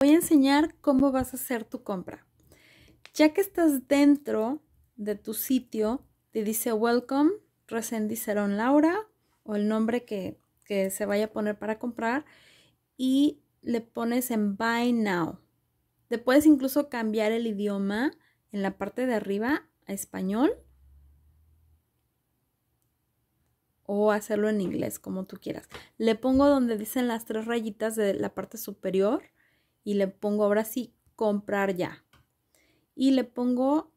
voy a enseñar cómo vas a hacer tu compra. Ya que estás dentro de tu sitio, te dice Welcome, Resendicerón Laura o el nombre que, que, se vaya a poner para comprar y le pones en Buy Now. Te puedes incluso cambiar el idioma en la parte de arriba a español o hacerlo en inglés, como tú quieras. Le pongo donde dicen las tres rayitas de la parte superior y le pongo ahora sí comprar ya. Y le pongo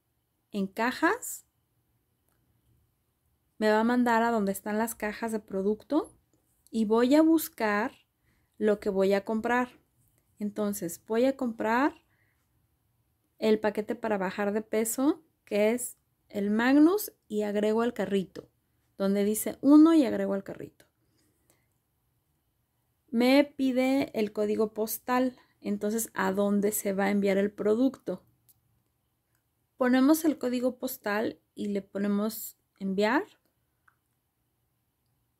en cajas. Me va a mandar a donde están las cajas de producto y voy a buscar lo que voy a comprar. Entonces voy a comprar el paquete para bajar de peso que es el Magnus y agrego al carrito, donde dice uno y agrego al carrito. Me pide el código postal, entonces a dónde se va a enviar el producto. Ponemos el código postal y le ponemos enviar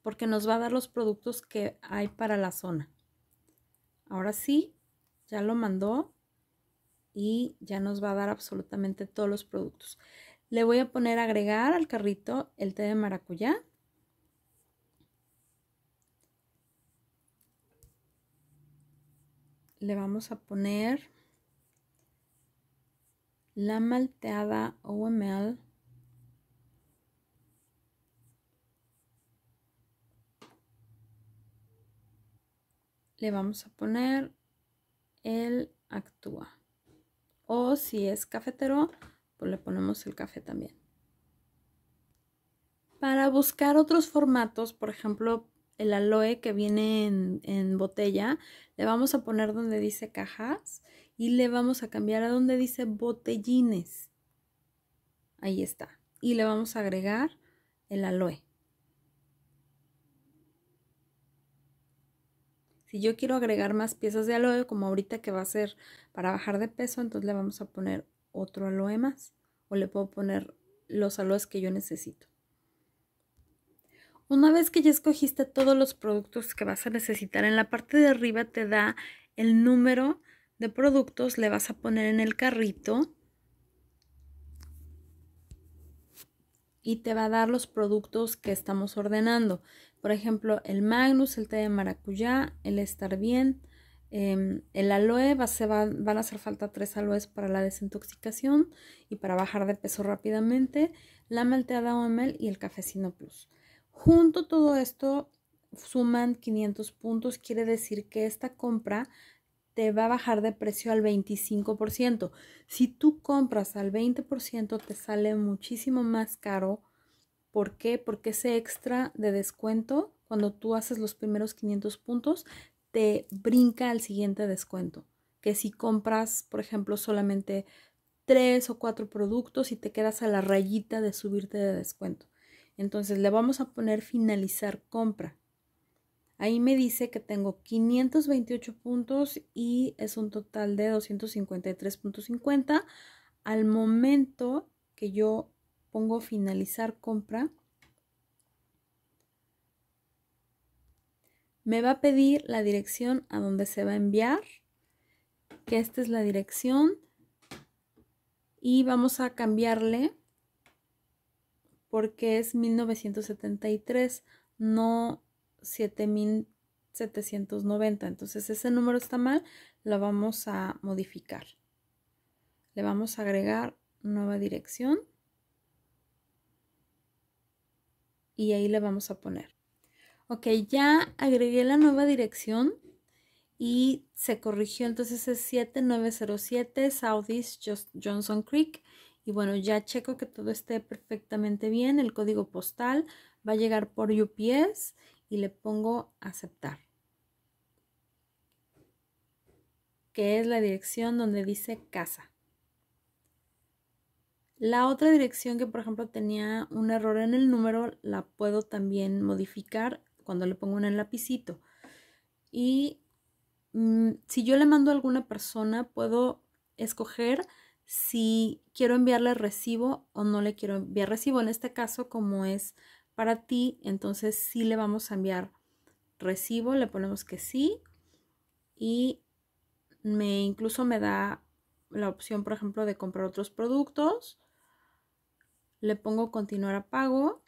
porque nos va a dar los productos que hay para la zona. Ahora sí, ya lo mandó y ya nos va a dar absolutamente todos los productos. Le voy a poner agregar al carrito el té de maracuyá le vamos a poner la malteada OML le vamos a poner el actúa o si es cafetero pues le ponemos el café también para buscar otros formatos por ejemplo el aloe que viene en, botella, le vamos a poner donde dice cajas y le vamos a cambiar a donde dice botellines. Ahí está. Y le vamos a agregar el aloe. Si yo quiero agregar más piezas de aloe, como ahorita que va a ser para bajar de peso, entonces le vamos a poner otro aloe más. O le puedo poner los aloes que yo necesito. Una vez que ya escogiste todos los productos que vas a necesitar, en la parte de arriba te da el número de productos, le vas a poner en el carrito y te va a dar los productos que estamos ordenando. Por ejemplo, el Magnus, el té de maracuyá, el estar bien, em, el aloe, va, se van a hacer falta tres aloes para la desintoxicación y para bajar de peso rápidamente, la malteada OML y el cafecino plus. Junto todo esto suman 500 puntos, quiere decir que esta compra te va a bajar de precio al 25%. Si tú compras al 20% te sale muchísimo más caro. ¿Por qué? Porque ese extra de descuento, cuando tú haces los primeros 500 puntos, te brinca al siguiente descuento. Que si compras, por ejemplo, solamente tres o cuatro productos y te quedas a la rayita de subirte de descuento. Entonces le vamos a poner finalizar compra. Ahí me dice que tengo 528 puntos y es un total de 253.50. Al momento que yo pongo finalizar compra, me va a pedir la dirección a donde se va a enviar, que esta es la dirección. Y vamos a cambiarle porque es 1973, no 7790. Entonces ese número está mal, lo vamos a modificar. Le vamos a agregar nueva dirección y ahí le vamos a poner. Ok, ya agregué la nueva dirección y se corrigió, entonces es 7907 Southeast Johnson Creek y bueno, ya checo que todo esté perfectamente bien. El código postal va a llegar por UPS y le pongo aceptar. Que es la dirección donde dice casa. La otra dirección que por ejemplo tenía un error en el número la puedo también modificar cuando le pongo un lapicito. Y mm, si yo le mando a alguna persona puedo escoger si quiero enviarle recibo o no le quiero enviar recibo. En este caso, como es para ti, entonces sí le vamos a enviar recibo, le ponemos que sí y me incluso me da la opción, por ejemplo, de comprar otros productos. Le pongo continuar a pago.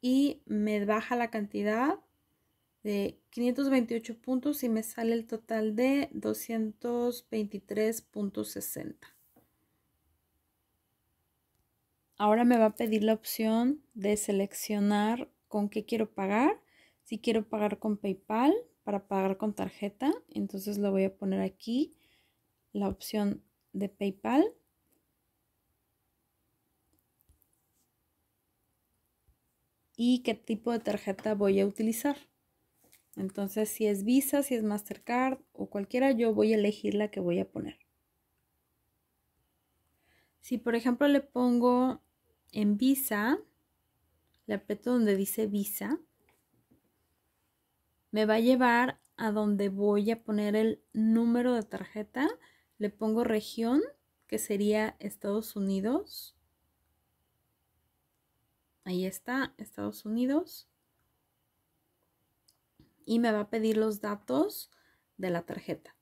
Y me baja la cantidad de 528 puntos y me sale el total de 223.60. Ahora me va a pedir la opción de seleccionar con qué quiero pagar. Si quiero pagar con PayPal para pagar con tarjeta, entonces lo voy a poner aquí la opción de PayPal. Y qué tipo de tarjeta voy a utilizar. Entonces, si es Visa, si es Mastercard o cualquiera, yo voy a elegir la que voy a poner. Si por ejemplo le pongo en Visa, le aprieto donde dice Visa, me va a llevar a donde voy a poner el número de tarjeta. Le pongo región, que sería Estados Unidos. Ahí está, Estados Unidos y me va a pedir los datos de la tarjeta.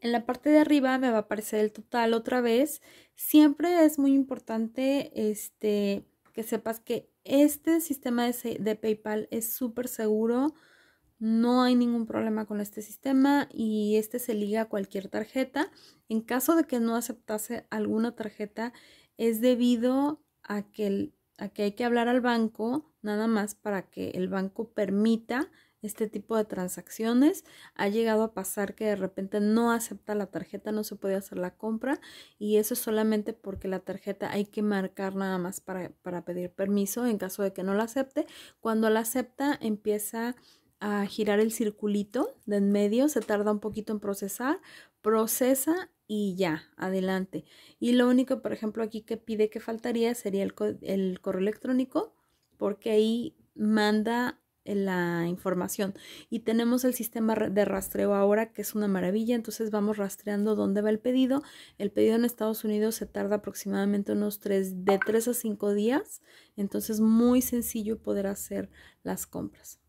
En la parte de arriba me va a aparecer el total otra vez. Siempre es muy importante este, que sepas que este sistema de, de PayPal es súper seguro. No hay ningún problema con este sistema y este se liga a cualquier tarjeta. En caso de que no aceptase alguna tarjeta, es debido a que el Aquí hay que hablar al banco nada más para que el banco permita este tipo de transacciones. Ha llegado a pasar que de repente no acepta la tarjeta, no se puede hacer la compra y eso solamente porque la tarjeta hay que marcar nada más para, para pedir permiso en caso de que no la acepte. Cuando la acepta empieza a girar el circulito de en medio, se tarda un poquito en procesar, procesa y ya, adelante. Y lo único, por ejemplo, aquí que pide que faltaría sería el, correo electrónico, porque ahí manda la información. Y tenemos el sistema de rastreo ahora, que es una maravilla. Entonces vamos rastreando dónde va el pedido. El pedido en Estados Unidos se tarda aproximadamente unos tres de tres a cinco días. Entonces muy sencillo poder hacer las compras.